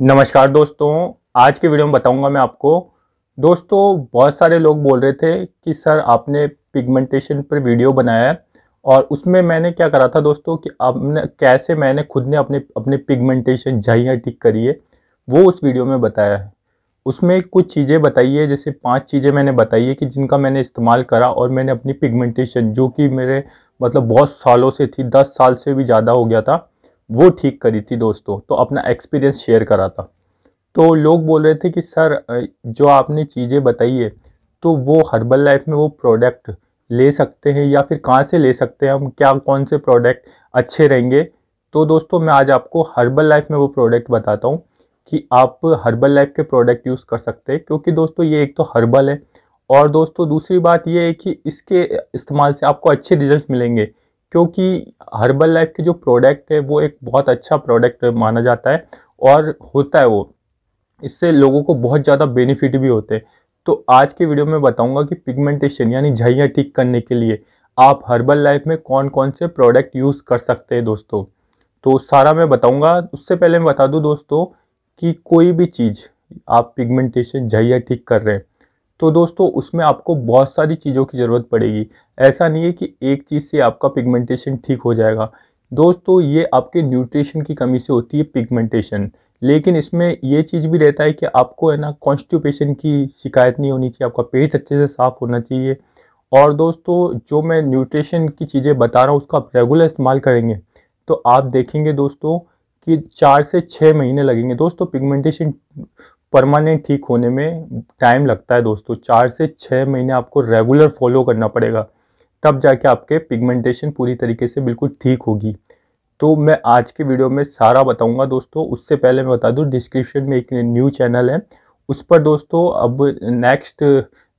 नमस्कार दोस्तों आज के वीडियो में बताऊंगा मैं आपको दोस्तों बहुत सारे लोग बोल रहे थे कि सर आपने पिगमेंटेशन पर वीडियो बनाया है और उसमें मैंने क्या करा था दोस्तों कि आपने कैसे मैंने खुद ने अपने अपने पिगमेंटेशन झाइया ठीक करी है वो उस वीडियो में बताया है उसमें कुछ चीज़ें बताई है जैसे पाँच चीज़ें मैंने बताई है कि जिनका मैंने इस्तेमाल करा और मैंने अपनी पिगमेंटेशन जो कि मेरे मतलब बहुत सालों से थी दस साल से भी ज़्यादा हो गया था वो ठीक करी थी दोस्तों तो अपना एक्सपीरियंस शेयर करा था तो लोग बोल रहे थे कि सर जो आपने चीज़ें बताई है तो वो हर्बल लाइफ में वो प्रोडक्ट ले सकते हैं या फिर कहाँ से ले सकते हैं हम क्या कौन से प्रोडक्ट अच्छे रहेंगे तो दोस्तों मैं आज आपको हर्बल लाइफ में वो प्रोडक्ट बताता हूँ कि आप हर्बल लाइफ के प्रोडक्ट यूज़ कर सकते हैं क्योंकि दोस्तों ये एक तो हर्बल है और दोस्तों दूसरी बात ये है कि इसके इस्तेमाल से आपको अच्छे रिजल्ट मिलेंगे क्योंकि हर्बल लाइफ के जो प्रोडक्ट है वो एक बहुत अच्छा प्रोडक्ट माना जाता है और होता है वो इससे लोगों को बहुत ज़्यादा बेनिफिट भी होते हैं तो आज के वीडियो में बताऊंगा कि पिगमेंटेशन यानी झाइयाँ ठीक करने के लिए आप हर्बल लाइफ में कौन कौन से प्रोडक्ट यूज़ कर सकते हैं दोस्तों तो सारा मैं बताऊंगा उससे पहले मैं बता दूं दोस्तों कि कोई भी चीज़ आप पिगमेंटेशन झइया ठीक कर रहे हैं तो दोस्तों उसमें आपको बहुत सारी चीज़ों की ज़रूरत पड़ेगी ऐसा नहीं है कि एक चीज़ से आपका पिगमेंटेशन ठीक हो जाएगा दोस्तों ये आपके न्यूट्रिशन की कमी से होती है पिगमेंटेशन लेकिन इसमें ये चीज़ भी रहता है कि आपको है ना कॉन्स्टिपेशन की शिकायत नहीं होनी चाहिए आपका पेट अच्छे से साफ़ होना चाहिए और दोस्तों जो मैं न्यूट्रिशन की चीज़ें बता रहा हूँ उसका आप रेगुलर इस्तेमाल करेंगे तो आप देखेंगे दोस्तों कि चार से छः महीने लगेंगे दोस्तों पिगमेंटेशन परमानेंट ठीक होने में टाइम लगता है दोस्तों चार से छः महीने आपको रेगुलर फॉलो करना पड़ेगा तब जाके आपके पिगमेंटेशन पूरी तरीके से बिल्कुल ठीक होगी तो मैं आज के वीडियो में सारा बताऊंगा दोस्तों उससे पहले मैं बता दूं डिस्क्रिप्शन में एक न्यू चैनल है उस पर दोस्तों अब नेक्स्ट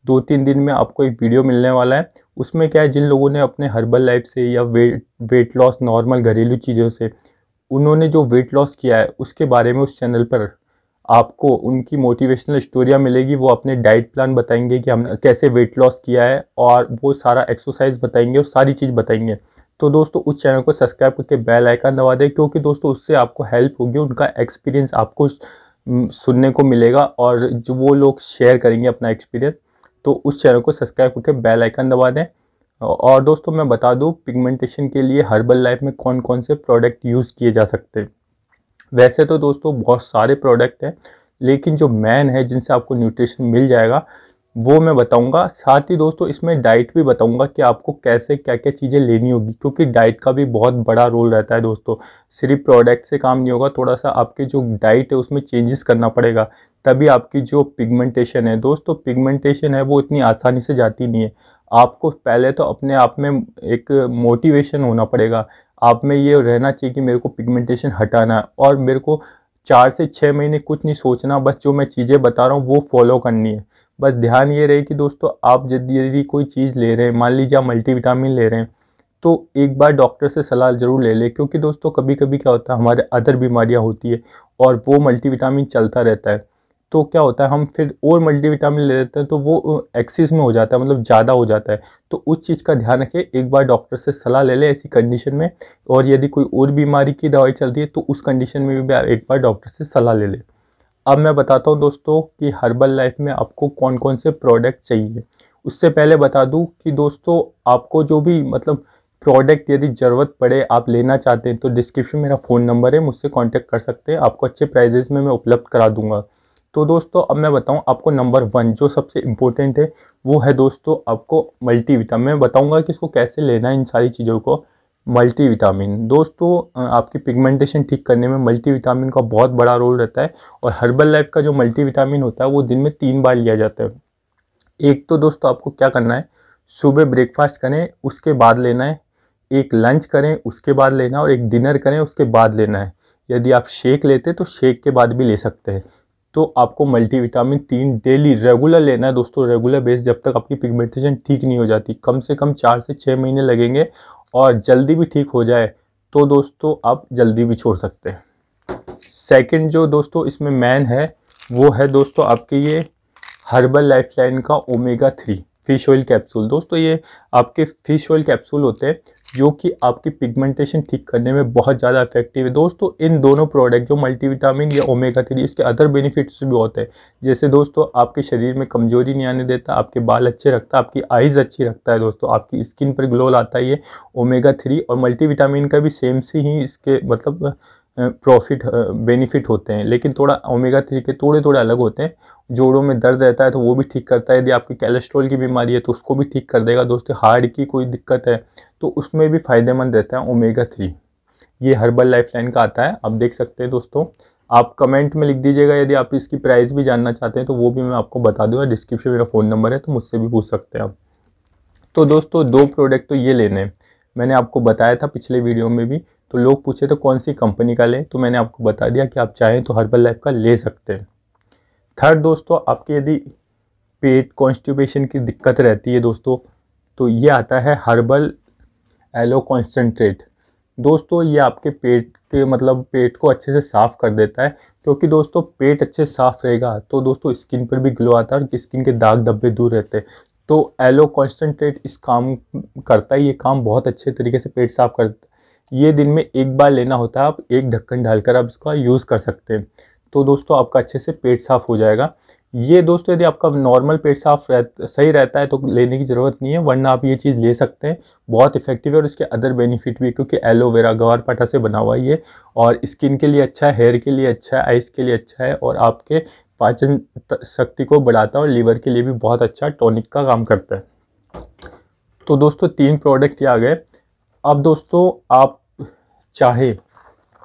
दो तीन दिन में आपको एक वीडियो मिलने वाला है उसमें क्या है जिन लोगों ने अपने हर्बल लाइफ से या वेट वेट लॉस नॉर्मल घरेलू चीज़ों से उन्होंने जो वेट लॉस किया है उसके बारे में उस चैनल पर आपको उनकी मोटिवेशनल स्टोरियाँ मिलेगी वो अपने डाइट प्लान बताएंगे कि हमने कैसे वेट लॉस किया है और वो सारा एक्सरसाइज बताएंगे और सारी चीज़ बताएंगे तो दोस्तों उस चैनल को सब्सक्राइब करके बेल आइकन दबा दें क्योंकि दोस्तों उससे आपको हेल्प होगी उनका एक्सपीरियंस आपको सुनने को मिलेगा और जो वो लोग शेयर करेंगे अपना एक्सपीरियंस तो उस चैनल को सब्सक्राइब करके बेल आइकन दबा दें और दोस्तों मैं बता दूँ पिगमेंटेशन के लिए हर्बल लाइफ में कौन कौन से प्रोडक्ट यूज़ किए जा सकते हैं वैसे तो दोस्तों बहुत सारे प्रोडक्ट हैं लेकिन जो मैन है जिनसे आपको न्यूट्रिशन मिल जाएगा वो मैं बताऊंगा साथ ही दोस्तों इसमें डाइट भी बताऊंगा कि आपको कैसे क्या क्या चीज़ें लेनी होगी क्योंकि डाइट का भी बहुत बड़ा रोल रहता है दोस्तों सिर्फ प्रोडक्ट से काम नहीं होगा थोड़ा सा आपके जो डाइट है उसमें चेंजेस करना पड़ेगा तभी आपकी जो पिगमेंटेशन है दोस्तों पिगमेंटेशन है वो इतनी आसानी से जाती नहीं है आपको पहले तो अपने आप में एक मोटिवेशन होना पड़ेगा आप में ये रहना चाहिए कि मेरे को पिगमेंटेशन हटाना है और मेरे को चार से छः महीने कुछ नहीं सोचना बस जो मैं चीज़ें बता रहा हूँ वो फॉलो करनी है बस ध्यान ये रहे कि दोस्तों आप यदि यदि कोई चीज़ ले रहे हैं मान लीजिए आप मल्टीविटामिन ले रहे हैं तो एक बार डॉक्टर से सलाह ज़रूर ले लें क्योंकि दोस्तों कभी कभी क्या होता है हमारे अदर बीमारियाँ होती है और वो मल्टीविटामिन चलता रहता है तो क्या होता है हम फिर और मल्टीविटामिन ले लेते हैं तो वो एक्सिस में हो जाता है मतलब ज़्यादा हो जाता है तो उस चीज़ का ध्यान रखें एक बार डॉक्टर से सलाह ले लें ऐसी कंडीशन में और यदि कोई और बीमारी की दवाई चलती है तो उस कंडीशन में भी एक बार डॉक्टर से सलाह ले लें अब मैं बताता हूँ दोस्तों कि हर्बल लाइफ में आपको कौन कौन से प्रोडक्ट चाहिए उससे पहले बता दूँ कि दोस्तों आपको जो भी मतलब प्रोडक्ट यदि ज़रूरत पड़े आप लेना चाहते हैं तो डिस्क्रिप्शन मेरा फ़ोन नंबर है मुझसे कांटेक्ट कर सकते हैं आपको अच्छे प्राइजेस में मैं उपलब्ध करा दूंगा तो दोस्तों अब मैं बताऊं आपको नंबर वन जो सबसे इम्पोर्टेंट है वो है दोस्तों आपको मल्टीविटामिन मैं बताऊंगा कि इसको कैसे लेना है इन सारी चीज़ों को मल्टीविटामिन दोस्तों आपकी पिगमेंटेशन ठीक करने में मल्टीविटामिन का बहुत बड़ा रोल रहता है और हर्बल लाइफ का जो मल्टीविटामिन होता है वो दिन में तीन बार लिया जाता है एक तो दोस्तों आपको क्या करना है सुबह ब्रेकफास्ट करें उसके बाद लेना है एक लंच करें उसके बाद लेना और एक डिनर करें उसके बाद लेना है यदि आप शेक लेते तो शेक के बाद भी ले सकते हैं तो आपको मल्टीविटामिन तीन डेली रेगुलर लेना है दोस्तों रेगुलर बेस जब तक आपकी पिगमेंटेशन ठीक नहीं हो जाती कम से कम चार से छः महीने लगेंगे और जल्दी भी ठीक हो जाए तो दोस्तों आप जल्दी भी छोड़ सकते हैं सेकंड जो दोस्तों इसमें मैन है वो है दोस्तों आपके ये हर्बल लाइफ का omega three fish oil capsule दोस्तों ये आपके फ़िश ऑयल कैप्सूल होते हैं जो कि आपकी पिगमेंटेशन ठीक करने में बहुत ज़्यादा इफेक्टिव है दोस्तों इन दोनों प्रोडक्ट जो मल्टीविटामिन या ओमेगा थ्री इसके अदर बेनिफिट्स भी होते हैं जैसे दोस्तों आपके शरीर में कमजोरी नहीं आने देता आपके बाल अच्छे रखता है आपकी आइज़ अच्छी रखता है दोस्तों आपकी स्किन पर ग्लो लाता है ये ओमेगा थ्री और मल्टीविटामिन का भी सेम से ही इसके मतलब प्रॉफिट बेनिफिट होते हैं लेकिन थोड़ा ओमेगा थ्री के थोड़े थोड़े अलग होते हैं जोड़ों में दर्द रहता है तो वो भी ठीक करता है यदि आपकी कैलेस्ट्रॉल की बीमारी है तो उसको भी ठीक कर देगा दोस्तों हार्ट की कोई दिक्कत है तो उसमें भी फ़ायदेमंद रहता है ओमेगा थ्री ये हर्बल लाइफ लाइन का आता है आप देख सकते हैं दोस्तों आप कमेंट में लिख दीजिएगा यदि आप इसकी प्राइस भी जानना चाहते हैं तो वो भी मैं आपको बता दूँगा डिस्क्रिप्शन मेरा फ़ोन नंबर है तो मुझसे भी पूछ सकते हैं आप तो दोस्तों दो प्रोडक्ट तो ये लेने हैं मैंने आपको बताया था पिछले वीडियो में भी तो लोग पूछे तो कौन सी कंपनी का लें तो मैंने आपको बता दिया कि आप चाहें तो हर्बल लाइफ का ले सकते हैं थर्ड दोस्तों आपके यदि पेट कॉन्स्टिपेशन की दिक्कत रहती है दोस्तों तो ये आता है हर्बल एलो कॉन्सेंट्रेट दोस्तों ये आपके पेट के मतलब पेट को अच्छे से साफ़ कर देता है क्योंकि दोस्तों पेट अच्छे साफ़ रहेगा तो दोस्तों स्किन पर भी ग्लो आता है और स्किन के दाग धब्बे दूर रहते हैं तो एलो कॉन्सेंट्रेट इस काम करता है ये काम बहुत अच्छे तरीके से पेट साफ़ करता है ये दिन में एक बार लेना होता है आप एक ढक्कन डालकर आप इसका यूज़ कर सकते हैं तो दोस्तों आपका अच्छे से पेट साफ़ हो जाएगा ये दोस्तों यदि आपका नॉर्मल पेट साफ रह, सही रहता है तो लेने की ज़रूरत नहीं है वरना आप ये चीज़ ले सकते हैं बहुत इफेक्टिव है और इसके अदर बेनिफिट भी क्योंकि एलोवेरा गवार पाठा से बना हुआ है और स्किन के लिए अच्छा है हेयर के लिए अच्छा है आइस के लिए अच्छा है और आपके पाचन शक्ति को बढ़ाता है और लीवर के लिए भी बहुत अच्छा टॉनिक का काम करता है तो दोस्तों तीन प्रोडक्ट ये आ गए अब दोस्तों आप चाहे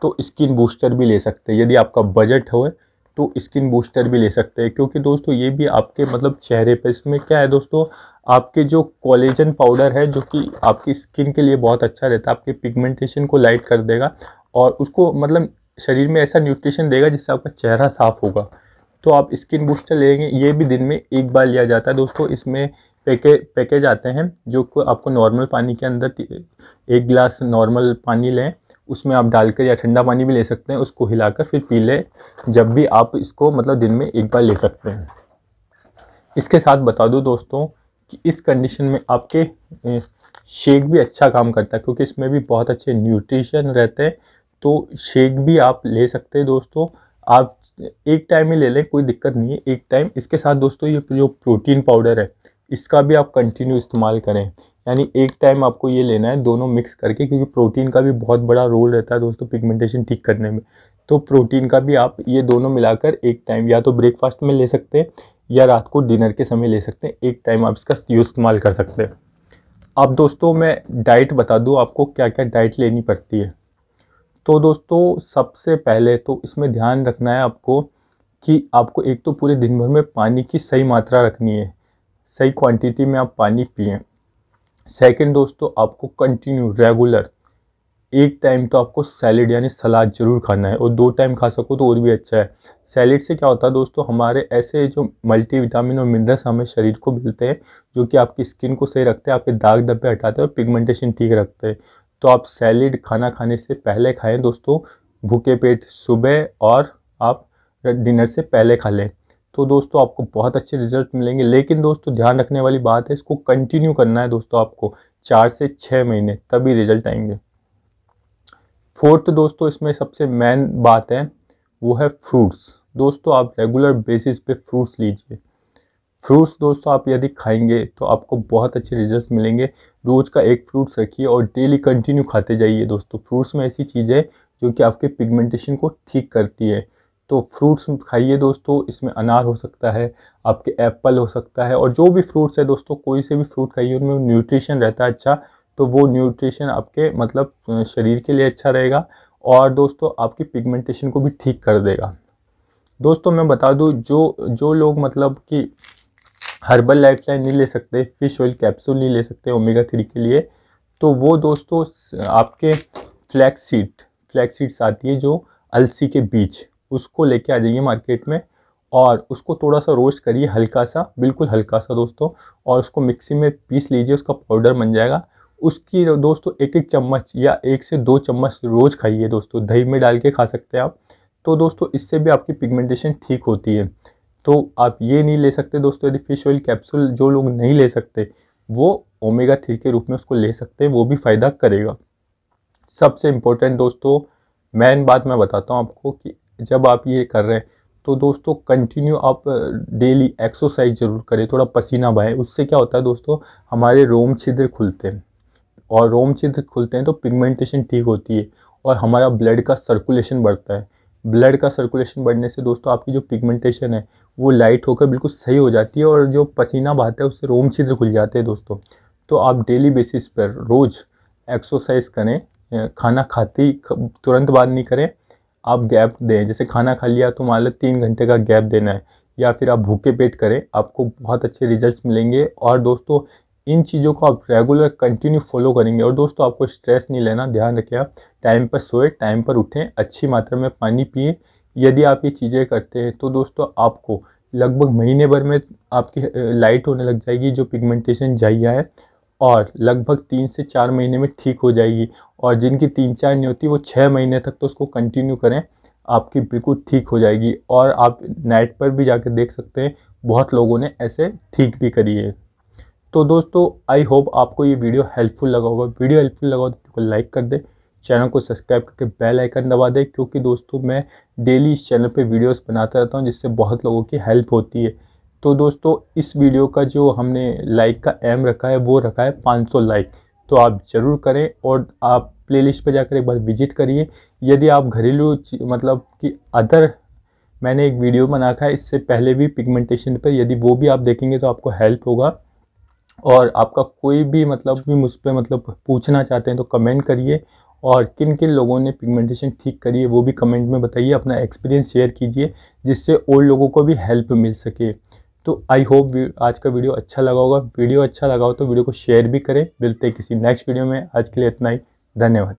तो स्किन बूस्टर भी ले सकते हैं यदि आपका बजट हो तो स्किन बूस्टर भी ले सकते हैं क्योंकि दोस्तों ये भी आपके मतलब चेहरे पर इसमें क्या है दोस्तों आपके जो कोलेजन पाउडर है जो कि आपकी स्किन के लिए बहुत अच्छा रहता है आपके पिगमेंटेशन को लाइट कर देगा और उसको मतलब शरीर में ऐसा न्यूट्रिशन देगा जिससे आपका चेहरा साफ होगा तो आप स्किन बूस्टर लेंगे ये भी दिन में एक बार लिया जाता है दोस्तों इसमें पैके पैकेज आते हैं जो को आपको नॉर्मल पानी के अंदर एक गिलास नॉर्मल पानी लें उसमें आप डालकर या ठंडा पानी भी ले सकते हैं उसको हिलाकर फिर पी लें जब भी आप इसको मतलब दिन में एक बार ले सकते हैं इसके साथ बता दूँ दोस्तों कि इस कंडीशन में आपके शेक भी अच्छा काम करता है क्योंकि इसमें भी बहुत अच्छे न्यूट्रिशन रहते हैं तो शेक भी आप ले सकते हैं दोस्तों आप एक टाइम ही ले लें कोई दिक्कत नहीं है एक टाइम इसके साथ दोस्तों ये जो प्रोटीन पाउडर है इसका भी आप कंटिन्यू इस्तेमाल करें यानी एक टाइम आपको ये लेना है दोनों मिक्स करके क्योंकि प्रोटीन का भी बहुत बड़ा रोल रहता है दोस्तों पिगमेंटेशन ठीक करने में तो प्रोटीन का भी आप ये दोनों मिलाकर एक टाइम या तो ब्रेकफास्ट में ले सकते हैं या रात को डिनर के समय ले सकते हैं एक टाइम आप इसका इस्तेमाल कर सकते हैं अब दोस्तों मैं डाइट बता दूँ आपको क्या क्या डाइट लेनी पड़ती है तो दोस्तों सबसे पहले तो इसमें ध्यान रखना है आपको कि आपको एक तो पूरे दिन भर में पानी की सही मात्रा रखनी है सही क्वांटिटी में आप पानी पिए सेकंड दोस्तों आपको कंटिन्यू रेगुलर एक टाइम तो आपको सैलेड यानी सलाद ज़रूर खाना है और दो टाइम खा सको तो और भी अच्छा है सैलेड से क्या होता है दोस्तों हमारे ऐसे जो मल्टीविटामिन और मिनरल्स हमें शरीर को मिलते हैं जो कि आपकी स्किन को सही रखते हैं आपके दाग धब्बे हटाते हैं और पिगमेंटेशन ठीक रखते हैं तो आप सैलिड खाना खाने से पहले खाएं दोस्तों भूखे पेट सुबह और आप डिनर से पहले खा लें तो दोस्तों आपको बहुत अच्छे रिजल्ट मिलेंगे लेकिन दोस्तों ध्यान रखने वाली बात है इसको कंटिन्यू करना है दोस्तों आपको चार से छः महीने तभी रिजल्ट आएंगे फोर्थ दोस्तों इसमें सबसे मेन बात है वो है फ्रूट्स दोस्तों आप रेगुलर बेसिस पे फ्रूट्स लीजिए फ्रूट्स दोस्तों आप यदि खाएंगे तो आपको बहुत अच्छे रिजल्ट मिलेंगे रोज़ का एक फ्रूट्स रखिए और डेली कंटिन्यू खाते जाइए दोस्तों फ्रूट्स में ऐसी चीज़ है जो कि आपके पिगमेंटेशन को ठीक करती है तो फ्रूट्स खाइए दोस्तों इसमें अनार हो सकता है आपके एप्पल हो सकता है और जो भी फ्रूट्स है दोस्तों कोई से भी फ्रूट खाइए उनमें न्यूट्रिशन रहता है अच्छा तो वो न्यूट्रिशन आपके मतलब शरीर के लिए अच्छा रहेगा और दोस्तों आपकी पिगमेंटेशन को भी ठीक कर देगा दोस्तों मैं बता दूँ जो जो लोग मतलब कि हर्बल लाइफलाइन नहीं ले सकते फिश ऑयल कैप्सूल नहीं ले सकते ओमेगा थ्री के लिए तो वो दोस्तों आपके फ्लैक्स सीड फ्लैक्स सीड्स आती है जो अलसी के बीज उसको लेके आ जाइए मार्केट में और उसको थोड़ा सा रोस्ट करिए हल्का सा बिल्कुल हल्का सा दोस्तों और उसको मिक्सी में पीस लीजिए उसका पाउडर बन जाएगा उसकी दोस्तों एक एक चम्मच या एक से दो चम्मच रोज़ खाइए दोस्तों दही में डाल के खा सकते हैं आप तो दोस्तों इससे भी आपकी पिगमेंटेशन ठीक होती है तो आप ये नहीं ले सकते दोस्तों यदि फिश ऑयल कैप्सूल जो लोग नहीं ले सकते वो ओमेगा थ्री के रूप में उसको ले सकते हैं वो भी फ़ायदा करेगा सबसे इम्पोर्टेंट दोस्तों मेन बात मैं बताता हूँ आपको कि जब आप ये कर रहे हैं तो दोस्तों कंटिन्यू आप डेली एक्सरसाइज ज़रूर करें थोड़ा पसीना बहाए उससे क्या होता है दोस्तों हमारे रोम छिद्र खुलते हैं और रोम छिद्र खुलते हैं तो पिगमेंटेशन ठीक होती है और हमारा ब्लड का सर्कुलेशन बढ़ता है ब्लड का सर्कुलेशन बढ़ने से दोस्तों आपकी जो पिगमेंटेशन है वो लाइट होकर बिल्कुल सही हो जाती है और जो पसीना बहाता है उससे रोम छिद्र खुल जाते हैं दोस्तों तो आप डेली बेसिस पर रोज़ एक्सरसाइज करें खाना खाते ही तुरंत बाद नहीं करें आप गैप दें जैसे खाना खा लिया तो मान लो तीन घंटे का गैप देना है या फिर आप भूखे पेट करें आपको बहुत अच्छे रिजल्ट्स मिलेंगे और दोस्तों इन चीज़ों को आप रेगुलर कंटिन्यू फॉलो करेंगे और दोस्तों आपको स्ट्रेस नहीं लेना ध्यान रखें टाइम पर सोए टाइम पर उठें अच्छी मात्रा में पानी पिए यदि आप ये चीज़ें करते हैं तो दोस्तों आपको लगभग महीने भर में आपकी लाइट होने लग जाएगी जो पिगमेंटेशन जाइया है और लगभग तीन से चार महीने में ठीक हो जाएगी और जिनकी तीन चार नहीं होती वो छः महीने तक तो उसको कंटिन्यू करें आपकी बिल्कुल ठीक हो जाएगी और आप नेट पर भी जाकर देख सकते हैं बहुत लोगों ने ऐसे ठीक भी करी है तो दोस्तों आई होप आपको ये वीडियो हेल्पफुल लगा होगा वीडियो हेल्पफुल लगा हो तो लाइक कर दें चैनल को सब्सक्राइब करके बेल आइकन दबा दें क्योंकि दोस्तों मैं डेली इस चैनल पे वीडियोस बनाता रहता हूँ जिससे बहुत लोगों की हेल्प होती है तो दोस्तों इस वीडियो का जो हमने लाइक का एम रखा है वो रखा है 500 लाइक तो आप ज़रूर करें और आप प्लेलिस्ट पर जाकर एक बार विजिट करिए यदि आप घरेलू मतलब कि अदर मैंने एक वीडियो बना रखा है इससे पहले भी पिगमेंटेशन पर यदि वो भी आप देखेंगे तो आपको हेल्प होगा और आपका कोई भी मतलब भी मुझ पर मतलब पूछना चाहते हैं तो कमेंट करिए और किन किन लोगों ने पिगमेंटेशन ठीक करी है वो भी कमेंट में बताइए अपना एक्सपीरियंस शेयर कीजिए जिससे और लोगों को भी हेल्प मिल सके तो आई होप आज का वीडियो अच्छा लगा होगा वीडियो अच्छा लगा हो तो वीडियो को शेयर भी करें मिलते किसी नेक्स्ट वीडियो में आज के लिए इतना ही धन्यवाद